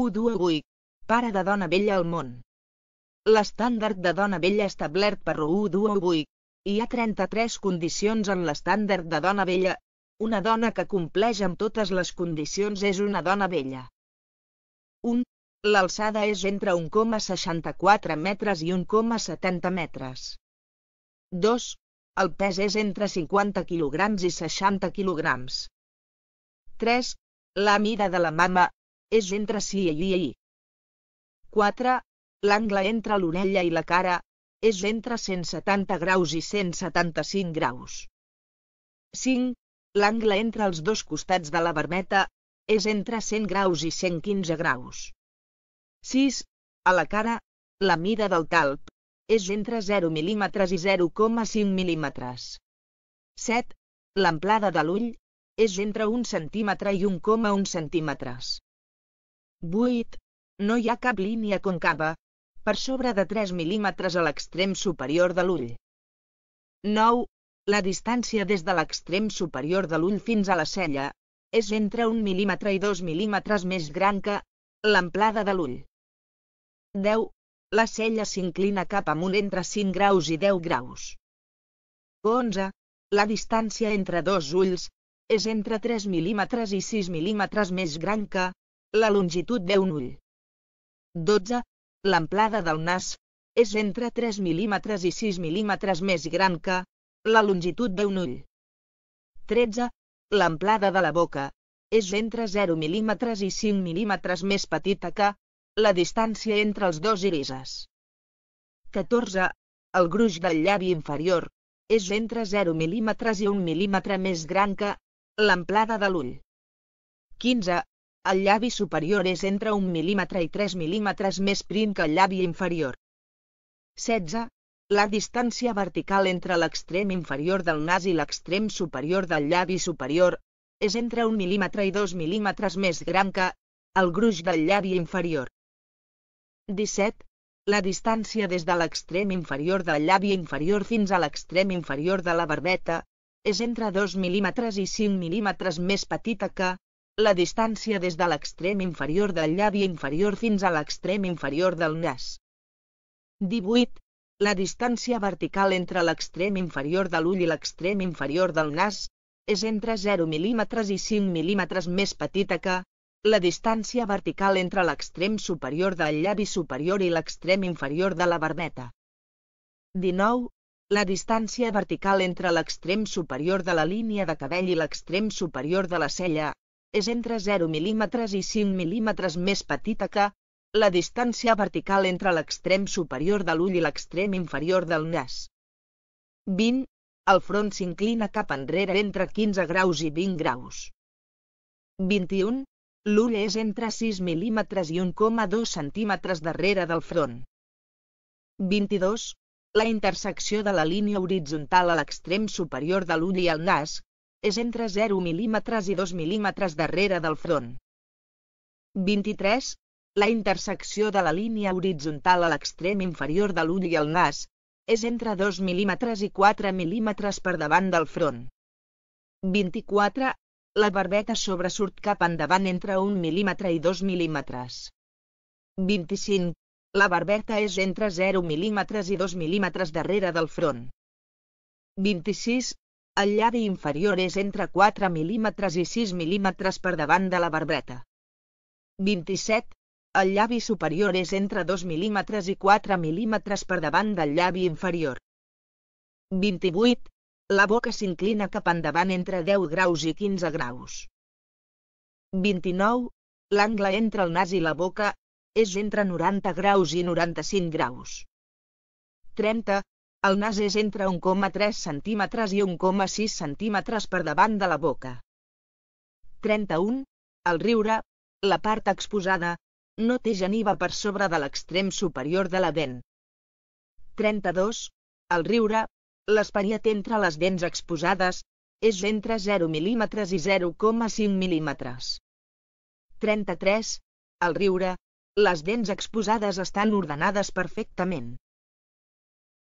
Uduagui, pare de dona vella al món. L'estàndard de dona vella establert per Uduagui. Hi ha 33 condicions en l'estàndard de dona vella. Una dona que compleix amb totes les condicions és una dona vella. 1. L'alçada és entre 1,64 metres i 1,70 metres. 2. El pes és entre 50 kg i 60 kg. 3. La mida de la mama, és entre si i i. 4. L'angle entre l'orella i la cara és entre 170 graus i 175 graus. 5. L'angle entre els dos costats de la vermeta és entre 100 graus i 115 graus. 6. A la cara, la mida del talp és entre 0 mil·límetres i 0,5 mil·límetres. 7. L'amplada de l'ull és entre 1 centímetre i 1,1 centímetres. 8. No hi ha cap línia concava, per sobre de 3 mil·límetres a l'extrem superior de l'ull. 9. La distància des de l'extrem superior de l'ull fins a la cella és entre 1 mil·límetre i 2 mil·límetres més gran que l'amplada de l'ull. 10. La cella s'inclina cap amunt entre 5 graus i 10 graus. 11. La distància entre dos ulls és entre 3 mil·límetres i 6 mil·límetres més gran que la longitud d'un ull. 12. L'amplada del nas és entre 3 mil·límetres i 6 mil·límetres més gran que la longitud d'un ull. 13. L'amplada de la boca és entre 0 mil·límetres i 5 mil·límetres més petita que la distància entre els dos irises. 14. El gruix del llavi inferior és entre 0 mil·límetres i 1 mil·límetre més gran que l'amplada de l'ull. 15. El llavi superior és entre 1 mil·límetre i 3 mil·límetres més prim que el llavi inferior. 16. La distància vertical entre l'extrem inferior del nas i l'extrem superior del llavi superior és entre 1 mil·límetre i 2 mil·límetres més gran que el gruix del llavi inferior. 17. La distància des de l'extrem inferior del llavi inferior fins a l'extrem inferior de la barbeta és entre 2 mil·límetres i 5 mil·límetres més petita que la distància des de l'extrem inferior del llavi inferior fins a l'extrem inferior del nas. 18. La distància vertical entre l'extrem inferior de l'ull i l'extrem inferior del nas és entre 0 mm i 5 mm més petita que la distància vertical entre l'extrem superior del llavi superior i l'extrem inferior de la barbeta. 19 la distància vertical entre l'extrem superior de la línia de cabell i l'extrem superior de la cella és entre 0 mil·límetres i 5 mil·límetres més petita que la distància vertical entre l'extrem superior de l'ull i l'extrem inferior del nas. 20. El front s'inclina cap enrere entre 15 graus i 20 graus. 21. L'ull és entre 6 mil·límetres i 1,2 centímetres darrere del front. 22. La intersecció de la línia horitzontal a l'extrem superior de l'ull i el nas, és entre 0 mil·límetres i 2 mil·límetres darrere del front. 23. La intersecció de la línia horitzontal a l'extrem inferior de l'ull i el nas és entre 2 mil·límetres i 4 mil·límetres per davant del front. 24. La barbeta sobresurt cap endavant entre 1 mil·límetre i 2 mil·límetres. 25. La barbeta és entre 0 mil·límetres i 2 mil·límetres darrere del front. 26. El llavi inferior és entre 4 mil·límetres i 6 mil·límetres per davant de la barbreta. 27. El llavi superior és entre 2 mil·límetres i 4 mil·límetres per davant del llavi inferior. 28. La boca s'inclina cap endavant entre 10 graus i 15 graus. 29. L'angle entre el nas i la boca és entre 90 graus i 95 graus. 30. El nas és entre 1,3 centímetres i 1,6 centímetres per davant de la boca. 31. El riure, la part exposada, no té geniva per sobre de l'extrem superior de la dent. 32. El riure, l'esperiat entre les dents exposades, és entre 0 mm i 0,5 mm. 33. Al riure, les dents exposades estan ordenades perfectament.